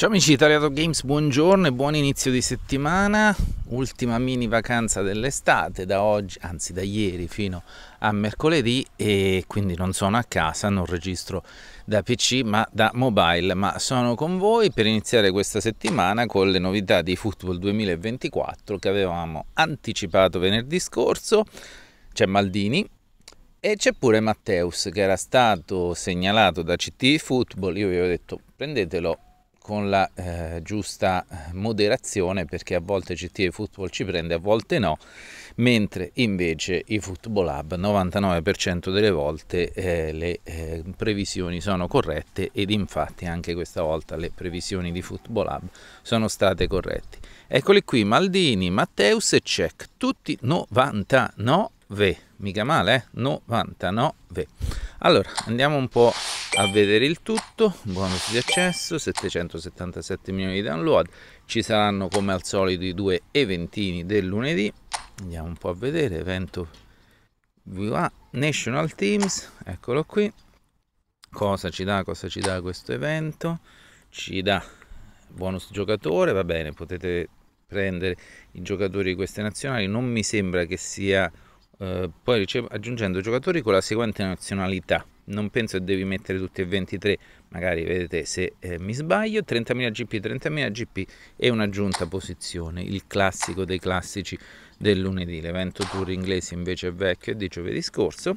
Ciao amici di Italiato Games, buongiorno e buon inizio di settimana, ultima mini vacanza dell'estate da oggi, anzi da ieri fino a mercoledì e quindi non sono a casa, non registro da PC ma da mobile, ma sono con voi per iniziare questa settimana con le novità di Football 2024 che avevamo anticipato venerdì scorso, c'è Maldini e c'è pure Matteus che era stato segnalato da CT Football, io vi avevo detto prendetelo con la eh, giusta eh, moderazione perché a volte GTA Football ci prende, a volte no, mentre invece i Football Hub 99% delle volte eh, le eh, previsioni sono corrette ed infatti anche questa volta le previsioni di Football Hub sono state corrette. Eccoli qui Maldini, Matteus e Cech, tutti 99 mica male, eh? 99. Allora, andiamo un po' a vedere il tutto, bonus di accesso, 777 milioni di download, ci saranno come al solito i due eventini del lunedì, andiamo un po' a vedere, evento VA, National Teams, eccolo qui, cosa ci dà, cosa ci dà questo evento, ci dà bonus giocatore, va bene, potete prendere i giocatori di queste nazionali, non mi sembra che sia eh, poi ricev- aggiungendo giocatori con la seguente nazionalità. Non penso che devi mettere tutti e 23, magari vedete se eh, mi sbaglio, 30.000 GP, 30.000 GP e un'aggiunta posizione, il classico dei classici del lunedì. L'evento tour inglese invece è vecchio è di giovedì scorso.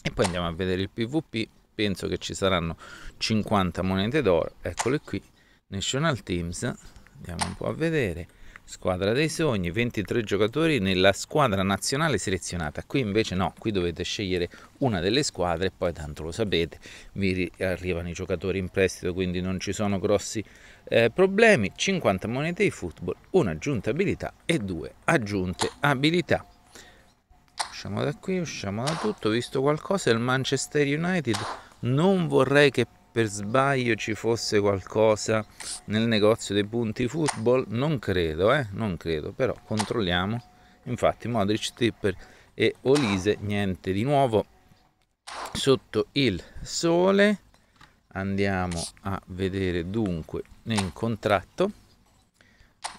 E poi andiamo a vedere il PvP, penso che ci saranno 50 monete d'oro, eccole qui, National Teams, andiamo un po' a vedere Squadra dei sogni, 23 giocatori nella squadra nazionale selezionata. Qui invece no, qui dovete scegliere una delle squadre e poi tanto lo sapete, vi arrivano i giocatori in prestito, quindi non ci sono grossi eh, problemi. 50 monete di football, un'aggiunta abilità e due aggiunte abilità. Usciamo da qui, usciamo da tutto. Ho visto qualcosa il Manchester United. Non vorrei che per sbaglio ci fosse qualcosa nel negozio dei punti football, non credo, eh? non credo, però controlliamo. Infatti Modric, Tipper e Olise, niente di nuovo sotto il sole. Andiamo a vedere dunque nel contratto.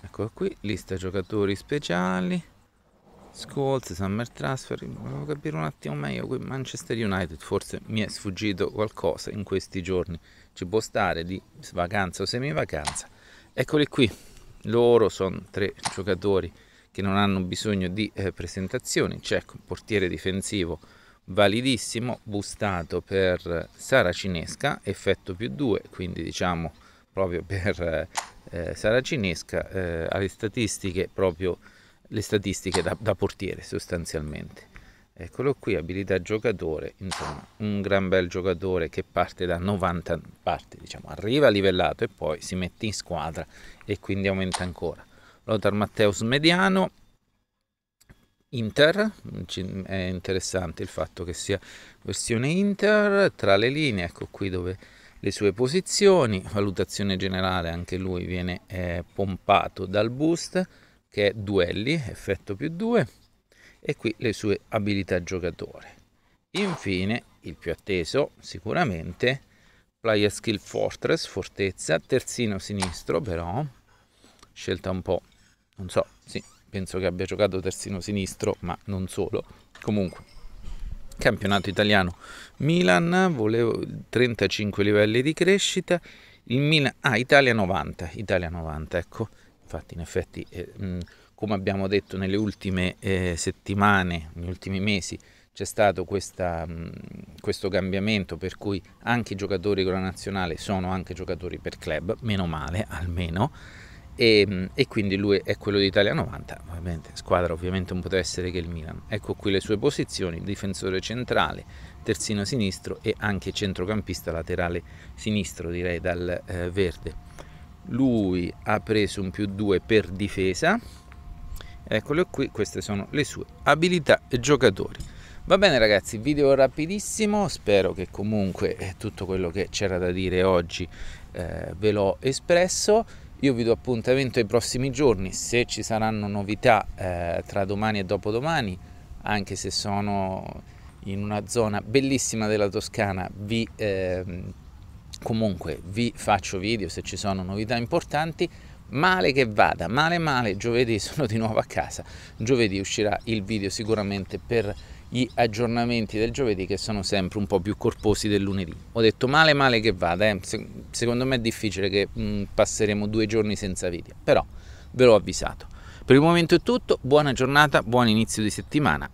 Ecco qui, lista giocatori speciali Scholes, Summer Transfer, volevo capire un attimo meglio qui Manchester United, forse mi è sfuggito qualcosa in questi giorni, ci può stare di vacanza o semivacanza. Eccoli qui, loro sono tre giocatori che non hanno bisogno di eh, presentazioni, c'è un portiere difensivo validissimo, bustato per Saracinesca, effetto più 2, quindi diciamo proprio per eh, Saracinesca, eh, alle statistiche proprio le statistiche da, da portiere sostanzialmente. Eccolo qui, abilità giocatore, insomma un gran bel giocatore che parte da 90 parte, diciamo, arriva livellato e poi si mette in squadra e quindi aumenta ancora. Lothar Matteus mediano, Inter, è interessante il fatto che sia versione Inter, tra le linee, ecco qui dove le sue posizioni, valutazione generale, anche lui viene eh, pompato dal boost che è duelli, effetto più 2, e qui le sue abilità giocatore. Infine, il più atteso sicuramente, player Skill Fortress, fortezza, terzino sinistro però, scelta un po', non so, sì, penso che abbia giocato terzino sinistro, ma non solo. Comunque, campionato italiano Milan, volevo 35 livelli di crescita, il Milan, ah Italia 90, Italia 90, ecco Infatti, in effetti, eh, mh, come abbiamo detto nelle ultime eh, settimane, negli ultimi mesi, c'è stato questa, mh, questo cambiamento per cui anche i giocatori con la nazionale sono anche giocatori per club, meno male almeno, e, mh, e quindi lui è quello di 90, ovviamente squadra ovviamente non poteva essere che il Milan. Ecco qui le sue posizioni, difensore centrale, terzino sinistro e anche centrocampista laterale sinistro direi dal eh, verde lui ha preso un più 2 per difesa eccole qui queste sono le sue abilità e giocatori va bene ragazzi video rapidissimo spero che comunque eh, tutto quello che c'era da dire oggi eh, ve l'ho espresso io vi do appuntamento ai prossimi giorni se ci saranno novità eh, tra domani e dopodomani anche se sono in una zona bellissima della Toscana vi eh, comunque vi faccio video se ci sono novità importanti male che vada male male giovedì sono di nuovo a casa giovedì uscirà il video sicuramente per gli aggiornamenti del giovedì che sono sempre un po' più corposi del lunedì ho detto male male che vada eh. se secondo me è difficile che mh, mm, passeremo due giorni senza video però ve l'ho avvisato per il momento è tutto buona giornata buon inizio di settimana